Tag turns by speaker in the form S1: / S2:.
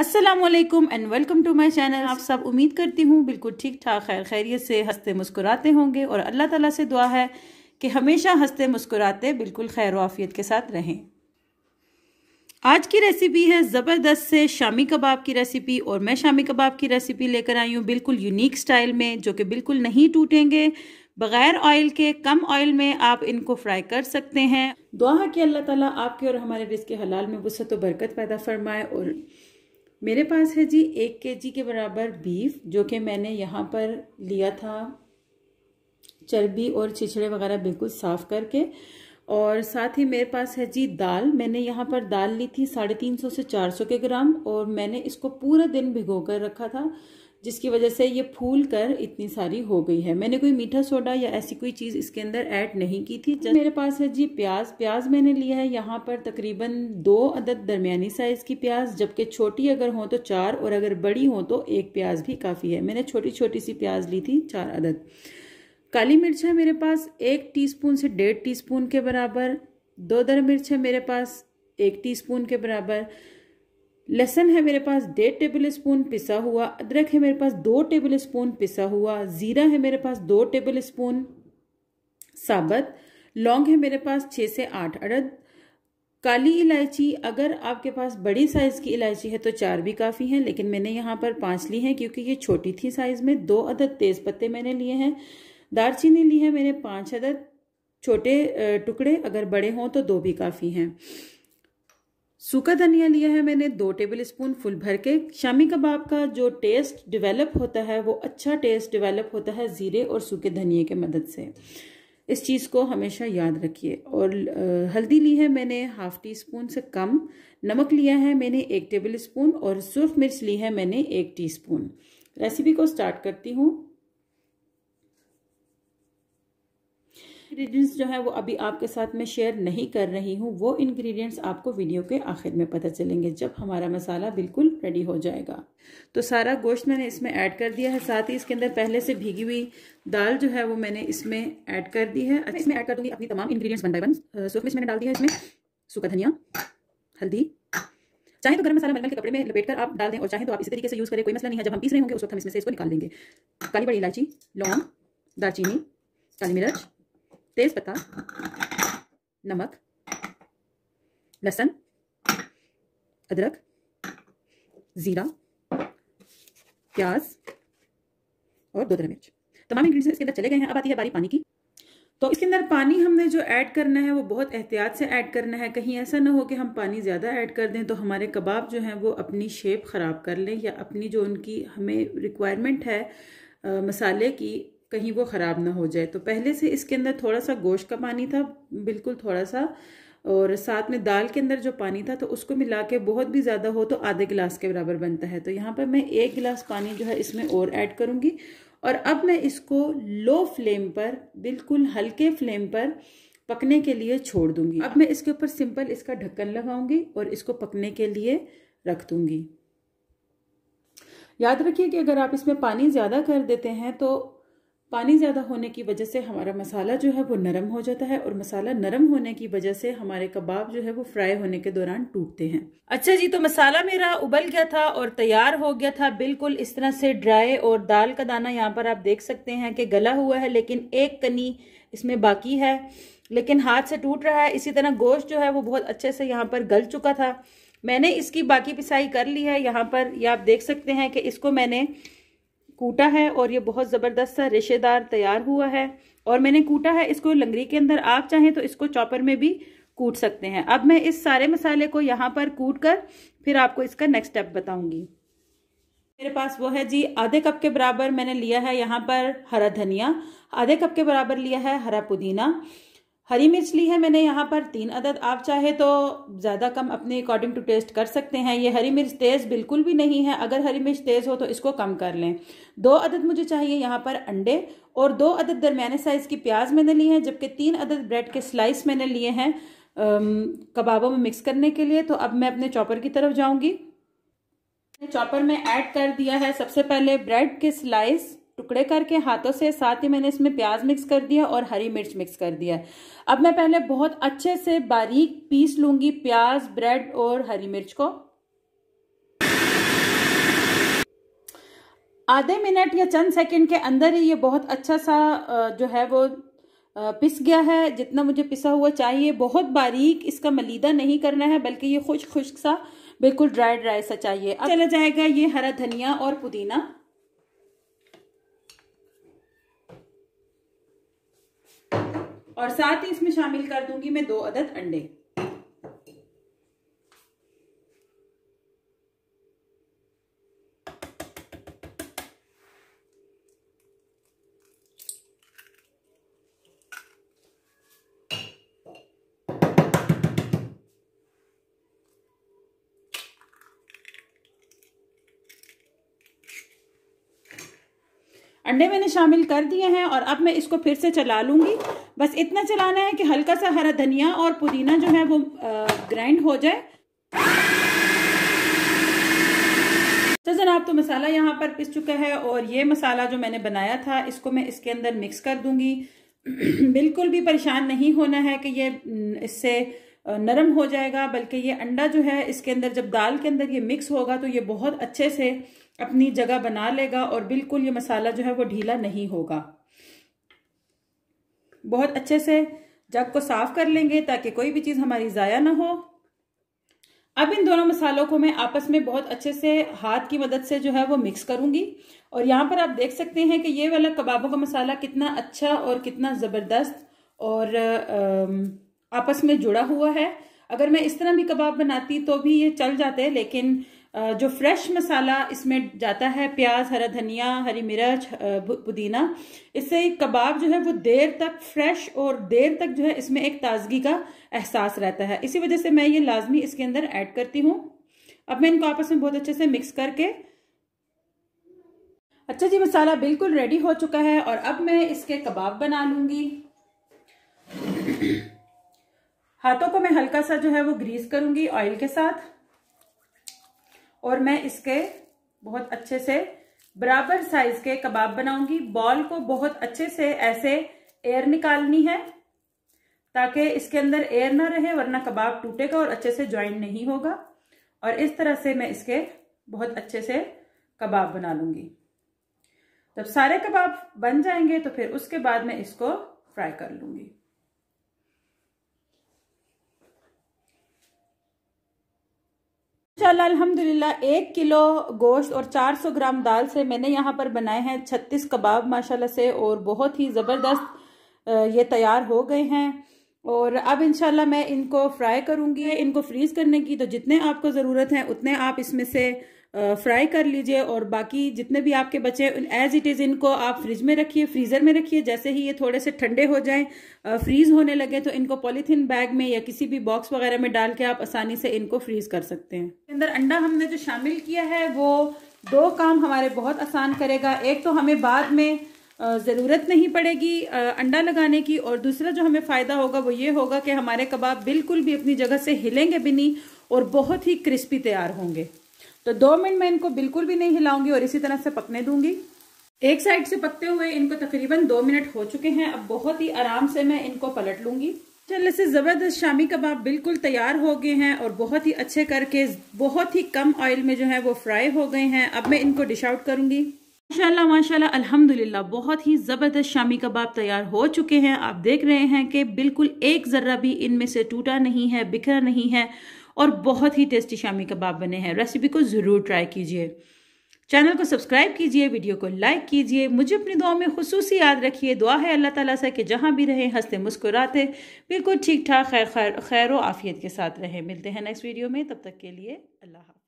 S1: Aslam and welcome to my channel आप सब उम्मीद करती हूँ बिल्कुल ठीक ठाक खैर खैरियत से हंसते मुस्कुराते होंगे और अल्लाह ताला से दुआ है कि हमेशा हंसते मुस्कुराते बिल्कुल खैर वाफियत के साथ रहें आज की रेसिपी है ज़बरदस्त से शामी कबाब की रेसिपी और मैं शामी कबाब की रेसिपी लेकर आई हूँ बिल्कुल यूनिक स्टाइल में जो कि बिल्कुल नहीं टूटेंगे बग़ैर ऑयल के कम ऑयल में आप इनको फ्राई कर सकते हैं दुआ है कि अल्लाह ताला आपके और हमारे रिज़ के हलाल में वसत तो बरकत पैदा फरमाए और मेरे पास है जी एक के जी के बराबर बीफ जो कि मैंने यहाँ पर लिया था चर्बी और छिछड़े वगैरह बिल्कुल साफ़ करके और साथ ही मेरे पास है जी दाल मैंने यहाँ पर दाल ली थी साढ़े तीन सौ से चार सौ के ग्राम और मैंने इसको पूरा दिन भिगो कर रखा था जिसकी वजह से ये फूल कर इतनी सारी हो गई है मैंने कोई मीठा सोडा या ऐसी कोई चीज़ इसके अंदर ऐड नहीं की थी जब मेरे पास है जी प्याज प्याज मैंने लिया है यहाँ पर तकरीबन दो अदद दरमियानी साइज़ की प्याज जबकि छोटी अगर हो तो चार और अगर बड़ी हो तो एक प्याज भी काफ़ी है मैंने छोटी छोटी सी प्याज ली थी चार अदद काली मिर्च है मेरे पास एक टी से डेढ़ टी के बराबर दो दर मिर्च है मेरे पास एक टी के बराबर लहसन है मेरे पास डेढ़ टेबल स्पून पिसा हुआ अदरक है मेरे पास दो टेबल स्पून पिसा हुआ ज़ीरा है मेरे पास दो टेबल स्पून साबत लौंग है मेरे पास छः से आठ अड़द काली इलायची अगर आपके पास बड़ी साइज़ की इलायची है तो चार भी काफ़ी है लेकिन मैंने यहाँ पर पाँच ली हैं क्योंकि ये छोटी थी साइज़ में दो अदद तेज़ पत्ते मैंने लिए हैं दारचीनी ली है मैंने पाँच अदद छोटे टुकड़े अगर बड़े हों तो दो भी काफ़ी हैं सूखा धनिया लिया है मैंने दो टेबल स्पून फुल भर के शामी कबाब का जो टेस्ट डेवलप होता है वो अच्छा टेस्ट डेवलप होता है ज़ीरे और सूखे धनिए के मदद से इस चीज़ को हमेशा याद रखिए और हल्दी ली है मैंने हाफ़ टी स्पून से कम नमक लिया है मैंने एक टेबल स्पून और सूर्फ मिर्च ली है मैंने एक टी स्पून रेसिपी को स्टार्ट करती हूँ इंग्रेडिएंट्स जो है वो अभी आपके साथ मैं शेयर नहीं कर रही हूँ वो इंग्रेडिएंट्स आपको वीडियो के आखिर में पता चलेंगे जब हमारा मसाला बिल्कुल रेडी हो जाएगा तो सारा गोश्त मैंने इसमें ऐड कर दिया है साथ ही इसके अंदर पहले से भीगी हुई दाल जो है वो मैंने इसमें ऐड कर दी है अच्छा, इसमें ऐड कर दूंगी अपनी तमाम इंग्रीडियंट्स बन बाई वन सूख मैंने डाल दिया है इसमें सूखा धनिया हल्दी चाहे तो गर्म मसाला मलमल के कपड़े में लपेट कर आप डाल दें और चाहे तो आप इसी तरीके से यूज़ करें कोई मसला नहीं है जब हम पीस रहे होंगे उस वक्त हम इसमें से इसको निकाल लेंगे काली बड़ी इलायची लौंग दालचीनी काली मिर्च तेज पत्ता नमक लहसन अदरक ज़ीरा प्याज और दो तरह मिर्च तमाम इंग्रेडिएंट्स इसके अंदर चले गए हैं अब आती है बारी पानी की तो इसके अंदर पानी हमने जो ऐड करना है वो बहुत एहतियात से ऐड करना है कहीं ऐसा ना हो कि हम पानी ज़्यादा ऐड कर दें तो हमारे कबाब जो हैं वो अपनी शेप ख़राब कर लें या अपनी जो उनकी हमें रिक्वायरमेंट है आ, मसाले की कहीं वो ख़राब ना हो जाए तो पहले से इसके अंदर थोड़ा सा गोश्त का पानी था बिल्कुल थोड़ा सा और साथ में दाल के अंदर जो पानी था तो उसको मिला के बहुत भी ज़्यादा हो तो आधे गिलास के बराबर बनता है तो यहाँ पर मैं एक गिलास पानी जो है इसमें और ऐड करूँगी और अब मैं इसको लो फ्लेम पर बिल्कुल हल्के फ्लेम पर पकने के लिए छोड़ दूंगी अब मैं इसके ऊपर सिंपल इसका ढक्कन लगाऊंगी और इसको पकने के लिए रख दूंगी याद रखिए कि अगर आप इसमें पानी ज़्यादा कर देते हैं तो पानी ज़्यादा होने की वजह से हमारा मसाला जो है वो नरम हो जाता है और मसाला नरम होने की वजह से हमारे कबाब जो है वो फ्राई होने के दौरान टूटते हैं अच्छा जी तो मसाला मेरा उबल गया था और तैयार हो गया था बिल्कुल इस तरह से ड्राई और दाल का दाना यहाँ पर आप देख सकते हैं कि गला हुआ है लेकिन एक कनी इसमें बाकी है लेकिन हाथ से टूट रहा है इसी तरह गोश्त जो है वो बहुत अच्छे से यहाँ पर गल चुका था मैंने इसकी बाकी पिसाई कर ली है यहाँ पर ये आप देख सकते हैं कि इसको मैंने कूटा है और ये बहुत ज़बरदस्त सा रेशेदार तैयार हुआ है और मैंने कूटा है इसको लंगरी के अंदर आप चाहें तो इसको चॉपर में भी कूट सकते हैं अब मैं इस सारे मसाले को यहाँ पर कूट कर फिर आपको इसका नेक्स्ट स्टेप बताऊंगी मेरे पास वो है जी आधे कप के बराबर मैंने लिया है यहाँ पर हरा धनिया आधे कप के बराबर लिया है हरा पुदीना हरी मिर्च ली है मैंने यहाँ पर तीन अदद आप चाहे तो ज़्यादा कम अपने अकॉर्डिंग टू टेस्ट कर सकते हैं ये हरी मिर्च तेज़ बिल्कुल भी नहीं है अगर हरी मिर्च तेज़ हो तो इसको कम कर लें दो अदद मुझे चाहिए यहाँ पर अंडे और दो अदद दरमियाने साइज़ की प्याज मैंने ली है जबकि तीन अदद ब्रेड के स्लाइस मैंने लिए हैं कबाबों में मिक्स करने के लिए तो अब मैं अपने चॉपर की तरफ जाऊँगी चॉपर में ऐड कर दिया है सबसे पहले ब्रेड के स्लाइस टुकड़े करके हाथों से साथ ही मैंने इसमें प्याज मिक्स कर दिया और हरी मिर्च मिक्स कर दिया अब मैं पहले बहुत अच्छे से बारीक पीस लूंगी प्याज ब्रेड और हरी मिर्च को आधे मिनट या चंद सेकंड के अंदर ही ये बहुत अच्छा सा जो है वो पिस गया है जितना मुझे पिसा हुआ चाहिए बहुत बारीक इसका मलीदा नहीं करना है बल्कि ये खुश खुश्क सा बिल्कुल ड्राई ड्राई सा चाहिए अब चला जाएगा ये हरा धनिया और पुदीना और साथ ही इसमें शामिल कर दूंगी मैं दो अदद अंडे अंडे मैंने शामिल कर दिए हैं और अब मैं इसको फिर से चला लूंगी बस इतना चलाना है कि हल्का सा हरा धनिया और पुदीना जो है वो ग्राइंड हो जाए तो जनाब तो मसाला यहाँ पर पिस चुका है और ये मसाला जो मैंने बनाया था इसको मैं इसके अंदर मिक्स कर दूंगी
S2: बिल्कुल
S1: भी परेशान नहीं होना है कि ये इससे नरम हो जाएगा बल्कि ये अंडा जो है इसके अंदर जब दाल के अंदर ये मिक्स होगा तो ये बहुत अच्छे से अपनी जगह बना लेगा और बिल्कुल ये मसाला जो है वो ढीला नहीं होगा बहुत अच्छे से जग को साफ कर लेंगे ताकि कोई भी चीज़ हमारी ज़ाया ना हो अब इन दोनों मसालों को मैं आपस में बहुत अच्छे से हाथ की मदद से जो है वो मिक्स करूंगी और यहाँ पर आप देख सकते हैं कि ये वाला कबाबों का मसाला कितना अच्छा और कितना ज़बरदस्त और आपस में जुड़ा हुआ है अगर मैं इस तरह भी कबाब बनाती तो भी ये चल जाते लेकिन जो फ्रेश मसाला इसमें जाता है प्याज हरा धनिया हरी मिर्च पुदीना इससे कबाब जो है वो देर तक फ्रेश और देर तक जो है इसमें एक ताजगी का एहसास रहता है इसी वजह से मैं ये लाजमी इसके अंदर ऐड करती हूँ अब मैं इनको आपस में बहुत अच्छे से मिक्स करके अच्छा जी मसाला बिल्कुल रेडी हो चुका है और अब मैं इसके कबाब बना लूंगी हाथों को मैं हल्का सा जो है वो ग्रीस करूंगी ऑयल के साथ और मैं इसके बहुत अच्छे से बराबर साइज के कबाब बनाऊंगी बॉल को बहुत अच्छे से ऐसे एयर निकालनी है ताकि इसके अंदर एयर ना रहे वरना कबाब टूटेगा और अच्छे से ज्वाइन नहीं होगा और इस तरह से मैं इसके बहुत अच्छे से कबाब बना लूंगी जब सारे कबाब बन जाएंगे तो फिर उसके बाद मैं इसको फ्राई कर लूंगी माशाल्लाह अल्हम्दुलिल्लाह एक किलो गोश्त और 400 ग्राम दाल से मैंने यहाँ पर बनाए हैं 36 कबाब माशाल्लाह से और बहुत ही ज़बरदस्त ये तैयार हो गए हैं और अब इनशाला मैं इनको फ्राई करूँगी इनको फ्रीज़ करने की तो जितने आपको ज़रूरत है उतने आप इसमें से फ्राई कर लीजिए और बाकी जितने भी आपके बचे एज इट इज़ इनको आप फ्रिज में रखिए फ्रीज़र में रखिए जैसे ही ये थोड़े से ठंडे हो जाएं फ्रीज़ होने लगे तो इनको पॉलीथीन बैग में या किसी भी बॉक्स वगैरह में डाल के आप आसानी से इनको फ्रीज़ कर सकते हैं अंदर अंडा हमने जो शामिल किया है वो दो काम हमारे बहुत आसान करेगा एक तो हमें बाद में ज़रूरत नहीं पड़ेगी अंडा लगाने की और दूसरा जो हमें फ़ायदा होगा वो ये होगा कि हमारे कबाब बिल्कुल भी अपनी जगह से हिलेंगे भी नहीं और बहुत ही क्रिस्पी तैयार होंगे तो दो मिनट में इनको बिल्कुल भी नहीं हिलाऊंगी और इसी तरह से पकने दूंगी एक साइड से पकते हुए इनको तकरीबन दो मिनट हो चुके हैं अब बहुत ही आराम से मैं इनको पलट लूंगी चल से ज़बरदस्त शामी कबाब बिल्कुल तैयार हो गए हैं और बहुत ही अच्छे करके बहुत ही कम ऑयल में जो है वो फ्राई हो गए हैं अब मैं इनको डिश आउट करूंगी माशाला माशाला अल्हम्दुलिल्लाह बहुत ही ज़बरदस्त शामी कबाब तैयार हो चुके हैं आप देख रहे हैं कि बिल्कुल एक ज़र्रा भी इनमें से टूटा नहीं है बिखरा नहीं है और बहुत ही टेस्टी शामी कबाब बने हैं रेसिपी को ज़रूर ट्राई कीजिए चैनल को सब्सक्राइब कीजिए वीडियो को लाइक कीजिए मुझे अपनी दुआ में खसूस याद रखिए दुआ है अल्लाह ताला से कि जहाँ भी रहें हंसते मुस्कुराते बिल्कुल ठीक ठाक खैर खैर खैर आफियत के साथ रहें मिलते हैं नेक्स्ट वीडियो में तब तक के लिए अल्लाह